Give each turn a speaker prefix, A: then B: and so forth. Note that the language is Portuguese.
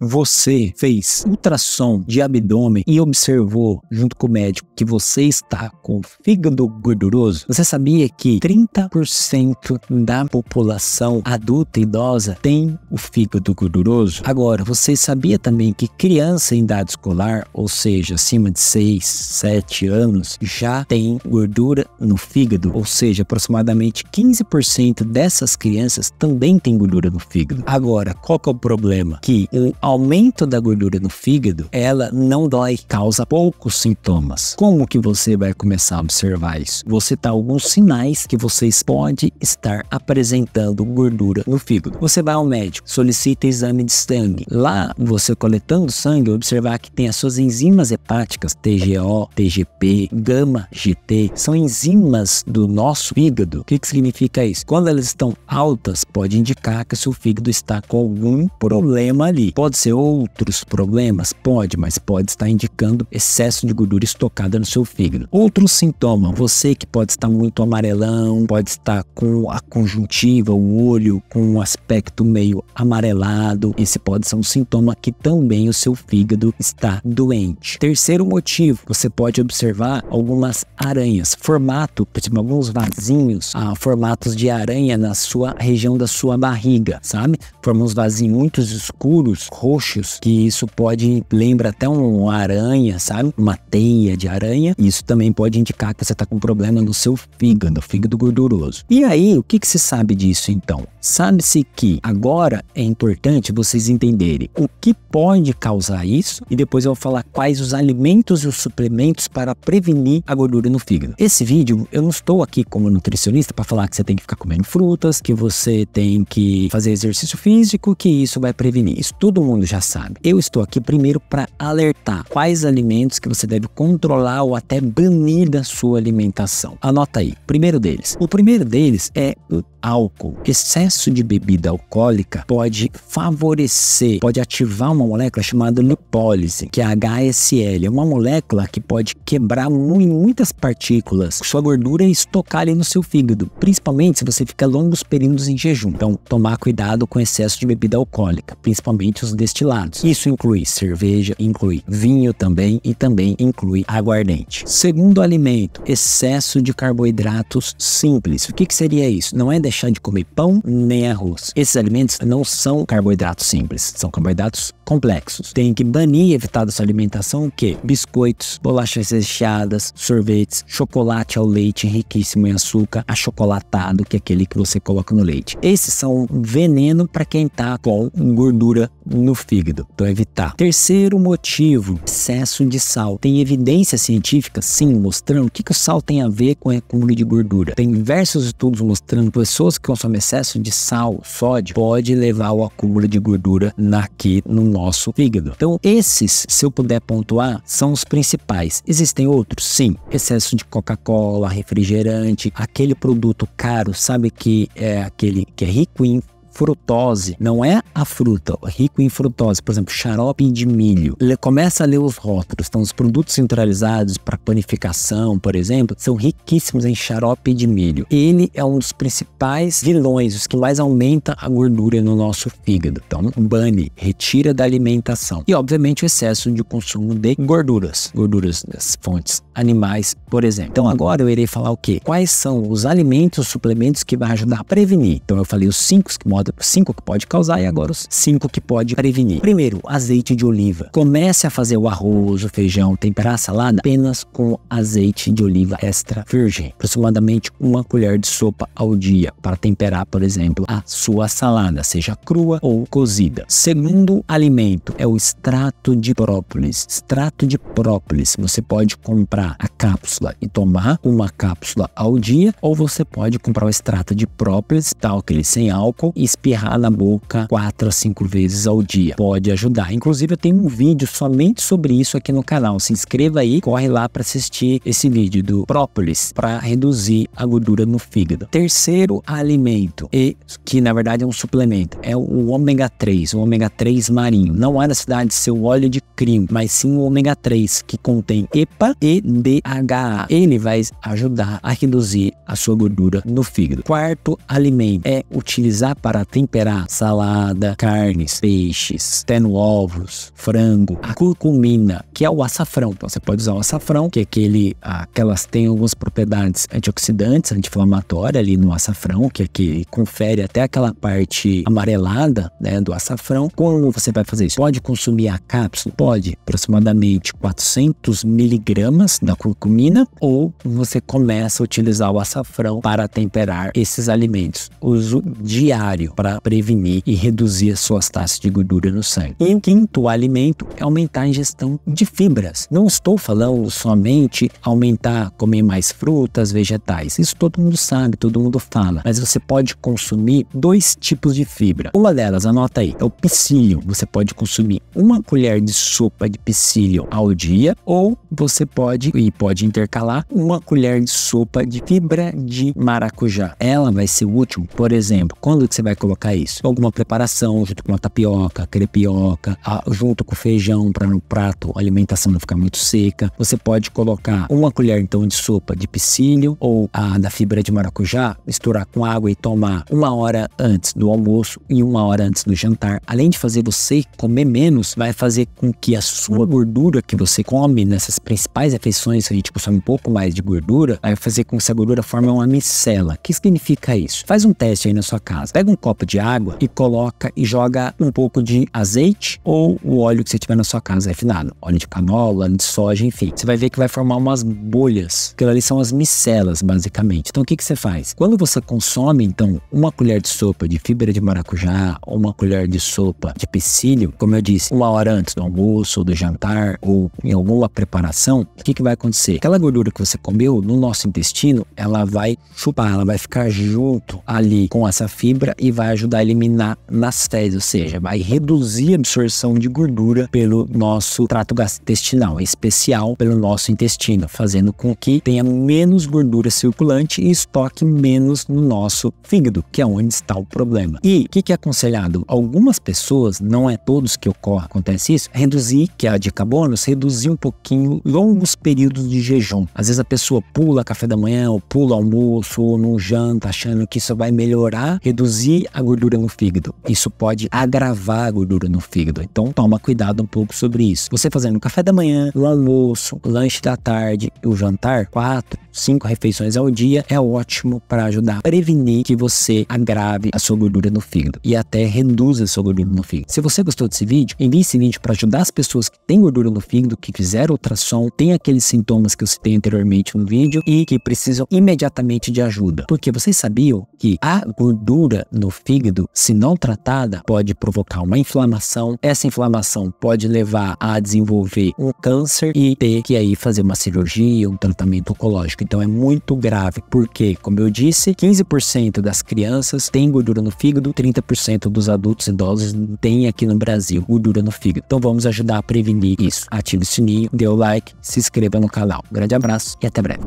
A: Você fez ultrassom de abdômen e observou, junto com o médico, que você está com fígado gorduroso? Você sabia que 30% da população adulta e idosa tem o fígado gorduroso? Agora, você sabia também que criança em idade escolar, ou seja, acima de 6, 7 anos, já tem gordura no fígado? Ou seja, aproximadamente 15% dessas crianças também tem gordura no fígado. Agora, qual é o problema? Que aumento da gordura no fígado, ela não dói, causa poucos sintomas. Como que você vai começar a observar isso? Você tá alguns sinais que vocês podem estar apresentando gordura no fígado. Você vai ao médico, solicita exame de sangue. Lá, você coletando sangue, observar que tem as suas enzimas hepáticas, TGO, TGP, gama GT, são enzimas do nosso fígado. O que, que significa isso? Quando elas estão altas, pode indicar que seu fígado está com algum problema ali. Pode Pode ser outros problemas? Pode, mas pode estar indicando excesso de gordura estocada no seu fígado. Outro sintoma, você que pode estar muito amarelão, pode estar com a conjuntiva, o olho com um aspecto meio amarelado, esse pode ser um sintoma que também o seu fígado está doente. Terceiro motivo, você pode observar algumas aranhas, formato, por exemplo, alguns vasinhos, ah, formatos de aranha na sua região da sua barriga, sabe? Formam uns vasinhos muito escuros, roxos, que isso pode, lembra até uma aranha, sabe? Uma teia de aranha. Isso também pode indicar que você está com problema no seu fígado, fígado gorduroso. E aí, o que, que se sabe disso então? Sabe-se que agora é importante vocês entenderem o que pode causar isso e depois eu vou falar quais os alimentos e os suplementos para prevenir a gordura no fígado. Esse vídeo eu não estou aqui como nutricionista para falar que você tem que ficar comendo frutas, que você tem que fazer exercício físico, que isso vai prevenir. Isso tudo mundo já sabe. Eu estou aqui primeiro para alertar quais alimentos que você deve controlar ou até banir da sua alimentação. Anota aí. Primeiro deles. O primeiro deles é o álcool. Excesso de bebida alcoólica pode favorecer, pode ativar uma molécula chamada lipólise, que é HSL. É uma molécula que pode quebrar muitas partículas, sua gordura e estocar ali no seu fígado, principalmente se você fica longos períodos em jejum. Então, tomar cuidado com excesso de bebida alcoólica, principalmente os destilados. Isso inclui cerveja, inclui vinho também e também inclui aguardente. Segundo alimento, excesso de carboidratos simples. O que, que seria isso? Não é deixar deixar de comer pão nem arroz. Esses alimentos não são carboidratos simples, são carboidratos complexos. Tem que banir e evitar dessa alimentação o quê? Biscoitos, bolachas recheadas, sorvetes, chocolate ao leite riquíssimo em açúcar, achocolatado, que é aquele que você coloca no leite. Esses são veneno para quem tá com gordura no fígado. Então, evitar. Terceiro motivo, excesso de sal. Tem evidência científica, sim, mostrando o que, que o sal tem a ver com o acúmulo de gordura. Tem diversos estudos mostrando que pessoas que consomem excesso de sal, sódio, pode levar ao acúmulo de gordura aqui no nosso fígado. Então, esses, se eu puder pontuar, são os principais. Existem outros? Sim. Excesso de Coca-Cola, refrigerante, aquele produto caro, sabe que é aquele que é rico em frutose, não é a fruta, rico em frutose, por exemplo, xarope de milho. Ele começa a ler os rótulos, então os produtos centralizados para panificação, por exemplo, são riquíssimos em xarope de milho. Ele é um dos principais vilões, os que mais aumenta a gordura no nosso fígado. Então, bane, retira da alimentação. E obviamente o excesso de consumo de gorduras, gorduras das fontes animais, por exemplo. Então, agora eu irei falar o quê? Quais são os alimentos, suplementos que vai ajudar a prevenir? Então, eu falei os cinco que os cinco que pode causar e agora os cinco que pode prevenir. Primeiro, azeite de oliva. Comece a fazer o arroz, o feijão, temperar a salada apenas com azeite de oliva extra virgem, aproximadamente uma colher de sopa ao dia para temperar, por exemplo, a sua salada, seja crua ou cozida. Segundo alimento é o extrato de própolis. Extrato de própolis, você pode comprar a cápsula e tomar uma cápsula ao dia, ou você pode comprar o extrato de própolis, tal que ele sem álcool e espirrar na boca quatro a cinco vezes ao dia. Pode ajudar. Inclusive, eu tenho um vídeo somente sobre isso aqui no canal. Se inscreva aí, corre lá para assistir esse vídeo do própolis para reduzir a gordura no fígado. Terceiro alimento, e que na verdade é um suplemento, é o ômega 3, o ômega 3 marinho. Não há necessidade de ser o óleo de crio, mas sim o ômega 3 que contém EPA e DHA. Ele vai ajudar a reduzir a sua gordura no fígado. Quarto alimento é utilizar para temperar salada, carnes, peixes, até no ovos, frango, a curcumina, que é o açafrão. Então você pode usar o açafrão, que é aquele, aquelas tem algumas propriedades antioxidantes, anti inflamatórias ali no açafrão, que é que confere até aquela parte amarelada, né, do açafrão. Como você vai fazer isso? Pode consumir a cápsula? Pode, aproximadamente 400 miligramas da curcumina, ou você começa a utilizar o açafrão para temperar esses alimentos. Uso diário para prevenir e reduzir as suas taxas de gordura no sangue. E o quinto alimento é aumentar a ingestão de fibras. Não estou falando somente aumentar, comer mais frutas, vegetais. Isso todo mundo sabe, todo mundo fala. Mas você pode consumir dois tipos de fibra. Uma delas, anota aí, é o psyllium. Você pode consumir uma colher de sopa de psyllium ao dia ou você pode e pode intercalar uma colher de sopa de fibra de maracujá. Ela vai ser útil, por exemplo, quando você vai vai colocar isso. Alguma preparação junto com a tapioca, crepioca, a, junto com o feijão para no prato a alimentação não ficar muito seca. Você pode colocar uma colher então de sopa de psyllium ou a da fibra de maracujá, misturar com água e tomar uma hora antes do almoço e uma hora antes do jantar. Além de fazer você comer menos, vai fazer com que a sua gordura que você come nessas principais refeições, a gente consome um pouco mais de gordura, vai fazer com que essa gordura forme uma micela. O que significa isso? Faz um teste aí na sua casa. Pega um copo de água e coloca e joga um pouco de azeite ou o óleo que você tiver na sua casa refinado, é óleo de canola, óleo de soja, enfim. Você vai ver que vai formar umas bolhas. Aquilo ali são as micelas, basicamente. Então o que, que você faz? Quando você consome, então, uma colher de sopa de fibra de maracujá ou uma colher de sopa de pecílio, como eu disse, uma hora antes do almoço ou do jantar ou em alguma preparação, o que, que vai acontecer? Aquela gordura que você comeu no nosso intestino, ela vai chupar, ela vai ficar junto ali com essa fibra e vai ajudar a eliminar nas fezes, ou seja, vai reduzir a absorção de gordura pelo nosso trato gastrointestinal, em especial pelo nosso intestino, fazendo com que tenha menos gordura circulante e estoque menos no nosso fígado, que é onde está o problema. E o que, que é aconselhado? Algumas pessoas, não é todos que ocorre, acontece isso, reduzir, que é a de carbonos, reduzir um pouquinho longos períodos de jejum. Às vezes a pessoa pula café da manhã, ou pula almoço, ou não janta, achando que isso vai melhorar, reduzir a gordura no fígado. Isso pode agravar a gordura no fígado. Então toma cuidado um pouco sobre isso. Você fazendo café da manhã, o almoço, o lanche da tarde e o jantar, quatro, cinco refeições ao dia é ótimo para ajudar a prevenir que você agrave a sua gordura no fígado e até reduza a sua gordura no fígado. Se você gostou desse vídeo, envie esse vídeo para ajudar as pessoas que têm gordura no fígado, que fizeram ultrassom, têm aqueles sintomas que eu citei anteriormente no vídeo e que precisam imediatamente de ajuda. Porque vocês sabiam que a gordura no fígado, se não tratada, pode provocar uma inflamação. Essa inflamação pode levar a desenvolver um câncer e ter que aí fazer uma cirurgia, um tratamento oncológico. Então é muito grave, porque, como eu disse, 15% das crianças têm gordura no fígado, 30% dos adultos idosos têm aqui no Brasil gordura no fígado. Então vamos ajudar a prevenir isso. Ative o sininho, dê o like, se inscreva no canal. Um grande abraço e até breve.